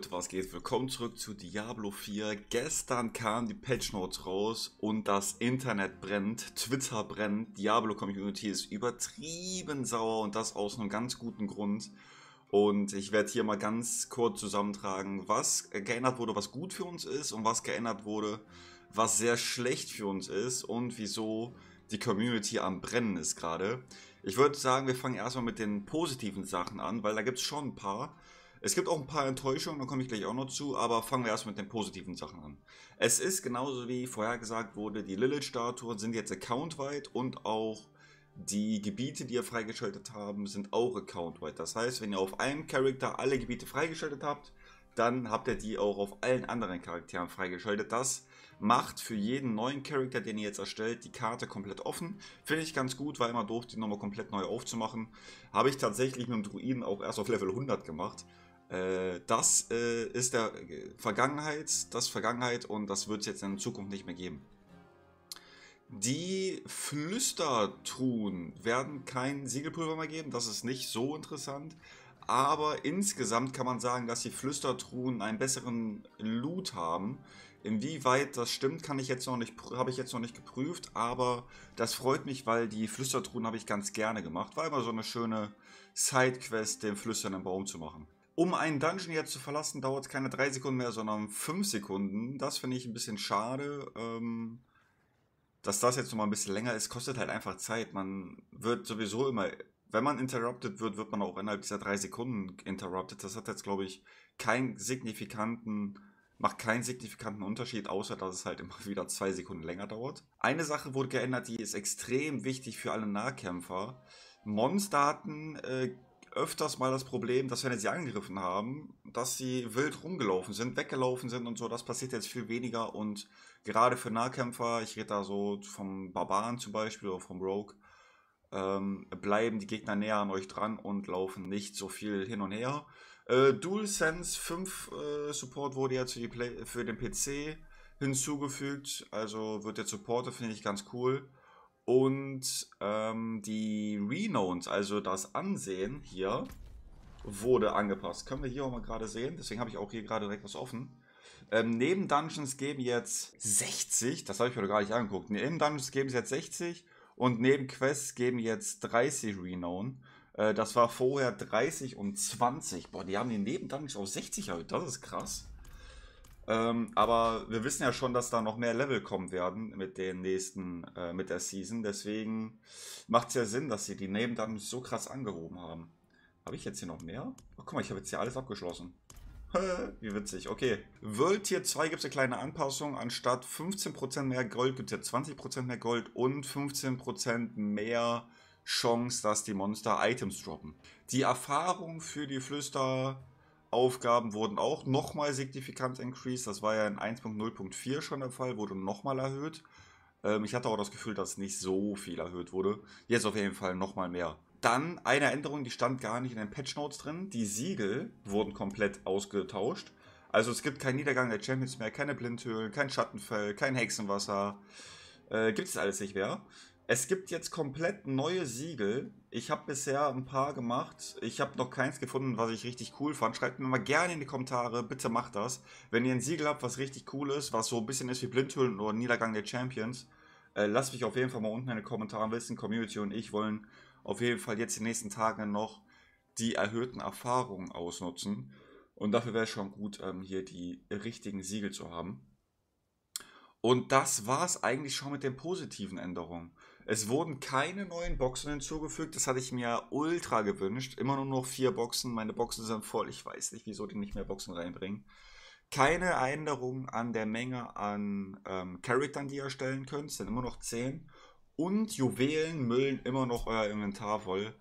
Leute, was geht? Willkommen zurück zu Diablo 4. Gestern kamen die Patch Notes raus und das Internet brennt, Twitter brennt, Diablo Community ist übertrieben sauer und das aus einem ganz guten Grund. Und ich werde hier mal ganz kurz zusammentragen, was geändert wurde, was gut für uns ist und was geändert wurde, was sehr schlecht für uns ist und wieso die Community am Brennen ist gerade. Ich würde sagen, wir fangen erstmal mit den positiven Sachen an, weil da gibt es schon ein paar. Es gibt auch ein paar Enttäuschungen, da komme ich gleich auch noch zu, aber fangen wir erst mit den positiven Sachen an. Es ist genauso wie vorher gesagt wurde, die Lilith-Statuen sind jetzt accountweit und auch die Gebiete, die ihr freigeschaltet haben, sind auch accountweit. Das heißt, wenn ihr auf einem Charakter alle Gebiete freigeschaltet habt, dann habt ihr die auch auf allen anderen Charakteren freigeschaltet. Das macht für jeden neuen Charakter, den ihr jetzt erstellt, die Karte komplett offen. Finde ich ganz gut, weil man durch die nochmal komplett neu aufzumachen. Habe ich tatsächlich mit dem Druiden auch erst auf Level 100 gemacht. Äh, das äh, ist der äh, Vergangenheit, das Vergangenheit und das wird es jetzt in Zukunft nicht mehr geben. Die Flüstertruhen werden kein Siegelpulver mehr geben, das ist nicht so interessant. Aber insgesamt kann man sagen, dass die Flüstertruhen einen besseren Loot haben. Inwieweit das stimmt, kann ich jetzt noch nicht, habe ich jetzt noch nicht geprüft, aber das freut mich, weil die Flüstertruhen habe ich ganz gerne gemacht. War immer so eine schöne Sidequest, den Flüstern im Baum zu machen um einen Dungeon jetzt zu verlassen, dauert es keine drei Sekunden mehr, sondern fünf Sekunden. Das finde ich ein bisschen schade. Ähm, dass das jetzt nochmal ein bisschen länger ist, kostet halt einfach Zeit. Man wird sowieso immer, wenn man interrupted wird, wird man auch innerhalb dieser drei Sekunden interrupted. Das hat jetzt, glaube ich, keinen signifikanten, macht keinen signifikanten Unterschied, außer dass es halt immer wieder zwei Sekunden länger dauert. Eine Sache wurde geändert, die ist extrem wichtig für alle Nahkämpfer. Monster äh, öfters mal das Problem, dass wenn sie angegriffen haben, dass sie wild rumgelaufen sind, weggelaufen sind und so. Das passiert jetzt viel weniger und gerade für Nahkämpfer, ich rede da so vom Barbaren zum Beispiel oder vom Rogue, ähm, bleiben die Gegner näher an euch dran und laufen nicht so viel hin und her. Äh, DualSense 5 äh, Support wurde jetzt für, für den PC hinzugefügt, also wird jetzt supportet, finde ich ganz cool. Und ähm, die Renowns, also das Ansehen hier, wurde angepasst. Können wir hier auch mal gerade sehen. Deswegen habe ich auch hier gerade direkt was offen. Ähm, neben Dungeons geben jetzt 60. Das habe ich mir doch gar nicht angeguckt. Neben Dungeons geben es jetzt 60. Und neben Quests geben jetzt 30 Renown. Äh, das war vorher 30 und 20. Boah, die haben den neben Dungeons auf 60 erhöht. Das ist krass. Ähm, aber wir wissen ja schon, dass da noch mehr Level kommen werden mit den nächsten, äh, mit der Season. Deswegen macht es ja Sinn, dass sie die Name dann so krass angehoben haben. Habe ich jetzt hier noch mehr? Ach guck mal, ich habe jetzt hier alles abgeschlossen. Wie witzig. Okay. World Tier 2 gibt es eine kleine Anpassung. Anstatt 15% mehr Gold gibt es jetzt 20% mehr Gold und 15% mehr Chance, dass die Monster Items droppen. Die Erfahrung für die Flüster Aufgaben wurden auch nochmal signifikant increased. Das war ja in 1.0.4 schon der Fall, wurde nochmal erhöht. Ähm, ich hatte auch das Gefühl, dass nicht so viel erhöht wurde. Jetzt auf jeden Fall nochmal mehr. Dann eine Änderung, die stand gar nicht in den Patch Notes drin. Die Siegel wurden komplett ausgetauscht. Also es gibt keinen Niedergang der Champions mehr, keine Blindhöhlen, kein Schattenfell, kein Hexenwasser. Äh, gibt es alles nicht mehr. Es gibt jetzt komplett neue Siegel. Ich habe bisher ein paar gemacht. Ich habe noch keins gefunden, was ich richtig cool fand. Schreibt mir mal gerne in die Kommentare, bitte macht das. Wenn ihr ein Siegel habt, was richtig cool ist, was so ein bisschen ist wie Blindhöhlen oder Niedergang der Champions, äh, lasst mich auf jeden Fall mal unten in den Kommentaren wissen. Community und ich wollen auf jeden Fall jetzt in den nächsten Tagen noch die erhöhten Erfahrungen ausnutzen. Und dafür wäre es schon gut, ähm, hier die richtigen Siegel zu haben. Und das war es eigentlich schon mit den positiven Änderungen. Es wurden keine neuen Boxen hinzugefügt. Das hatte ich mir ultra gewünscht. Immer nur noch vier Boxen. Meine Boxen sind voll. Ich weiß nicht, wieso die nicht mehr Boxen reinbringen. Keine Änderung an der Menge an ähm, Charaktern, die ihr erstellen könnt. Es sind immer noch zehn. Und Juwelen müllen immer noch euer Inventar voll.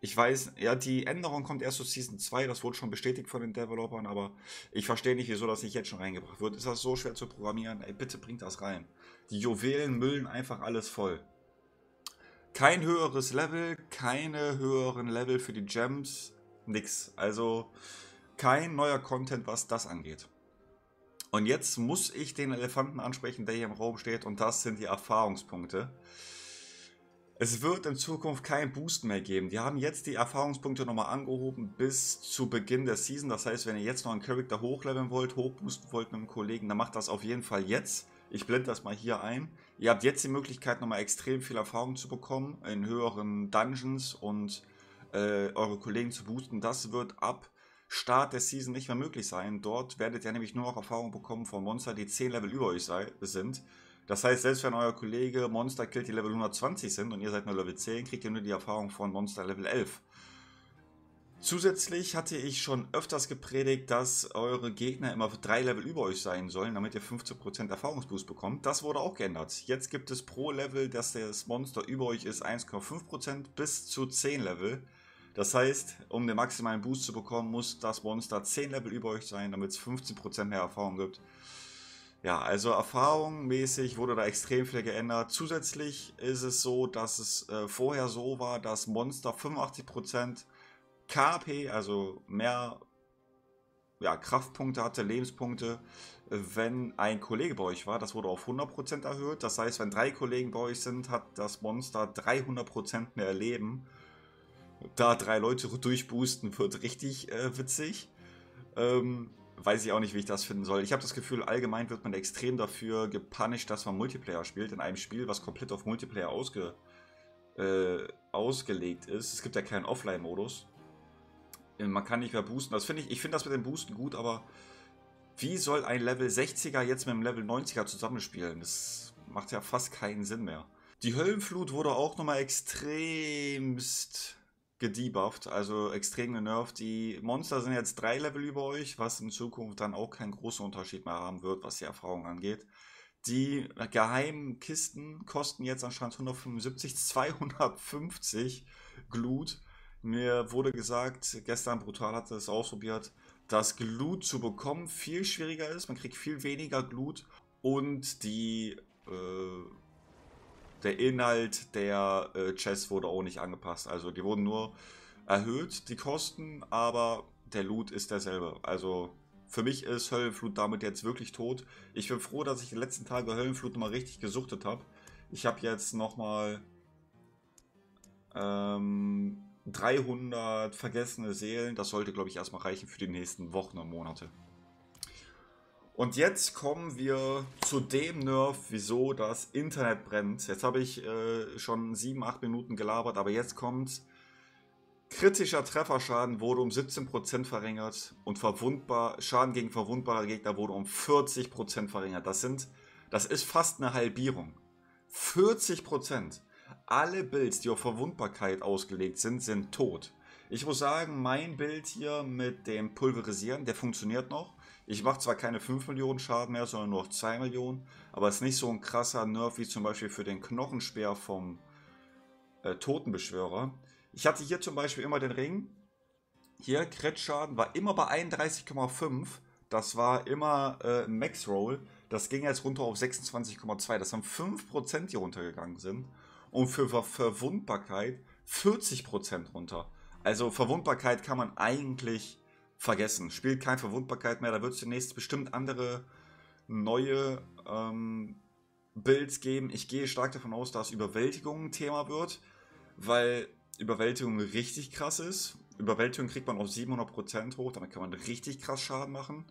Ich weiß, ja, die Änderung kommt erst zu Season 2, das wurde schon bestätigt von den Developern, aber ich verstehe nicht, wieso das nicht jetzt schon reingebracht wird. Ist das so schwer zu programmieren? Ey, bitte bringt das rein. Die Juwelen müllen einfach alles voll. Kein höheres Level, keine höheren Level für die Gems, nix. Also kein neuer Content, was das angeht. Und jetzt muss ich den Elefanten ansprechen, der hier im Raum steht, und das sind die Erfahrungspunkte. Es wird in Zukunft keinen Boost mehr geben. Die haben jetzt die Erfahrungspunkte nochmal angehoben bis zu Beginn der Season. Das heißt, wenn ihr jetzt noch einen Charakter hochleveln wollt, hochboosten wollt mit einem Kollegen, dann macht das auf jeden Fall jetzt. Ich blende das mal hier ein. Ihr habt jetzt die Möglichkeit, nochmal extrem viel Erfahrung zu bekommen in höheren Dungeons und äh, eure Kollegen zu boosten. Das wird ab Start der Season nicht mehr möglich sein. Dort werdet ihr nämlich nur noch Erfahrung bekommen von Monster, die 10 Level über euch sei, sind. Das heißt, selbst wenn euer Kollege Monster killt, die Level 120 sind und ihr seid nur Level 10, kriegt ihr nur die Erfahrung von Monster Level 11. Zusätzlich hatte ich schon öfters gepredigt, dass eure Gegner immer drei Level über euch sein sollen, damit ihr 15% Erfahrungsboost bekommt. Das wurde auch geändert. Jetzt gibt es pro Level, dass das Monster über euch ist, 1,5% bis zu 10 Level. Das heißt, um den maximalen Boost zu bekommen, muss das Monster 10 Level über euch sein, damit es 15% mehr Erfahrung gibt. Ja, also erfahrungsmäßig wurde da extrem viel geändert. Zusätzlich ist es so, dass es äh, vorher so war, dass Monster 85% KP, also mehr ja, Kraftpunkte hatte, Lebenspunkte, wenn ein Kollege bei euch war. Das wurde auf 100% erhöht. Das heißt, wenn drei Kollegen bei euch sind, hat das Monster 300% mehr Leben. Da drei Leute durchboosten, wird richtig äh, witzig. Ähm, weiß ich auch nicht, wie ich das finden soll. Ich habe das Gefühl, allgemein wird man extrem dafür gepunished, dass man Multiplayer spielt. In einem Spiel, was komplett auf Multiplayer ausge, äh, ausgelegt ist. Es gibt ja keinen Offline-Modus. Äh, man kann nicht mehr boosten. Das finde ich, ich finde das mit dem Boosten gut, aber wie soll ein Level 60er jetzt mit einem Level 90er zusammenspielen? Das macht ja fast keinen Sinn mehr. Die Höllenflut wurde auch nochmal extremst gedebufft, also extrem genervt. Die Monster sind jetzt drei Level über euch, was in Zukunft dann auch keinen großen Unterschied mehr haben wird, was die Erfahrung angeht. Die geheimen Kisten kosten jetzt anscheinend 175, 250 Glut. Mir wurde gesagt, gestern brutal hatte es ausprobiert, dass Glut zu bekommen viel schwieriger ist. Man kriegt viel weniger Glut und die, äh, der Inhalt der äh, Chests wurde auch nicht angepasst. Also die wurden nur erhöht, die Kosten, aber der Loot ist derselbe. Also für mich ist Höllenflut damit jetzt wirklich tot. Ich bin froh, dass ich die letzten Tage Höllenflut nochmal richtig gesuchtet habe. Ich habe jetzt nochmal ähm, 300 vergessene Seelen, das sollte, glaube ich, erstmal reichen für die nächsten Wochen und Monate. Und jetzt kommen wir zu dem Nerv, wieso das Internet brennt. Jetzt habe ich äh, schon 7, 8 Minuten gelabert, aber jetzt kommt kritischer Trefferschaden wurde um 17% verringert und verwundbar, Schaden gegen verwundbare Gegner wurde um 40% verringert. Das sind, das ist fast eine Halbierung. 40% alle Builds, die auf Verwundbarkeit ausgelegt sind, sind tot. Ich muss sagen, mein Bild hier mit dem Pulverisieren, der funktioniert noch. Ich mache zwar keine 5 Millionen Schaden mehr, sondern nur noch 2 Millionen, aber es ist nicht so ein krasser Nerf wie zum Beispiel für den Knochenspeer vom äh, Totenbeschwörer. Ich hatte hier zum Beispiel immer den Ring. Hier, Kretschschaden war immer bei 31,5. Das war immer äh, Max Roll. Das ging jetzt runter auf 26,2. Das haben 5% die runtergegangen sind und für Ver Verwundbarkeit 40% runter. Also Verwundbarkeit kann man eigentlich vergessen. Spielt keine Verwundbarkeit mehr. Da wird es demnächst bestimmt andere neue ähm, Builds geben. Ich gehe stark davon aus, dass Überwältigung ein Thema wird, weil Überwältigung richtig krass ist. Überwältigung kriegt man auf 700% hoch, damit kann man richtig krass Schaden machen.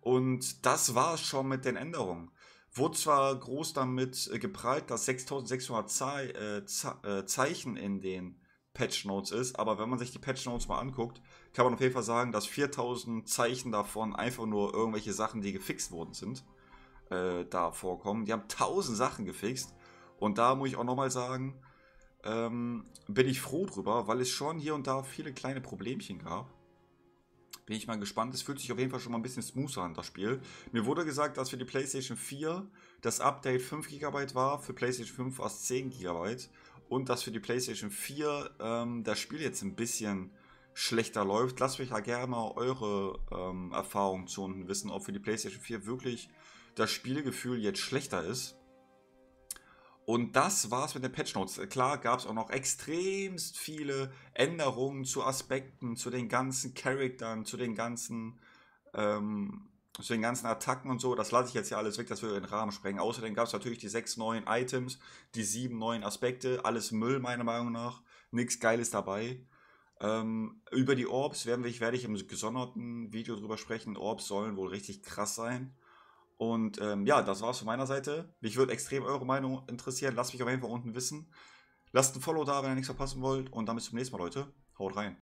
Und das war es schon mit den Änderungen. Wurde zwar groß damit äh, geprallt, dass 6600 Ze äh, Ze äh, Zeichen in den Patch Notes ist, aber wenn man sich die Patch Notes mal anguckt, kann man auf jeden Fall sagen, dass 4000 Zeichen davon einfach nur irgendwelche Sachen, die gefixt worden sind, äh, da vorkommen. Die haben 1000 Sachen gefixt und da muss ich auch nochmal sagen, ähm, bin ich froh drüber, weil es schon hier und da viele kleine Problemchen gab. Bin ich mal gespannt. Es fühlt sich auf jeden Fall schon mal ein bisschen smoother an, das Spiel. Mir wurde gesagt, dass für die PlayStation 4 das Update 5 GB war, für PlayStation 5 war es 10 GB und dass für die PlayStation 4 ähm, das Spiel jetzt ein bisschen schlechter läuft. Lasst mich ja gerne mal eure ähm, Erfahrungen zu unten wissen, ob für die PlayStation 4 wirklich das Spielgefühl jetzt schlechter ist. Und das war's mit den Patch Notes. Klar gab es auch noch extremst viele Änderungen zu Aspekten, zu den ganzen Charaktern, zu den ganzen, ähm, zu den ganzen Attacken und so. Das lasse ich jetzt ja alles weg, das würde den Rahmen sprengen. Außerdem gab es natürlich die sechs neuen Items, die sieben neuen Aspekte. Alles Müll, meiner Meinung nach. Nichts Geiles dabei. Ähm, über die Orbs werden wir, werde ich im gesonderten Video drüber sprechen. Orbs sollen wohl richtig krass sein. Und ähm, ja, das war's von meiner Seite. Mich würde extrem eure Meinung interessieren. Lasst mich auf jeden Fall unten wissen. Lasst ein Follow da, wenn ihr nichts verpassen wollt. Und dann bis zum nächsten Mal, Leute. Haut rein.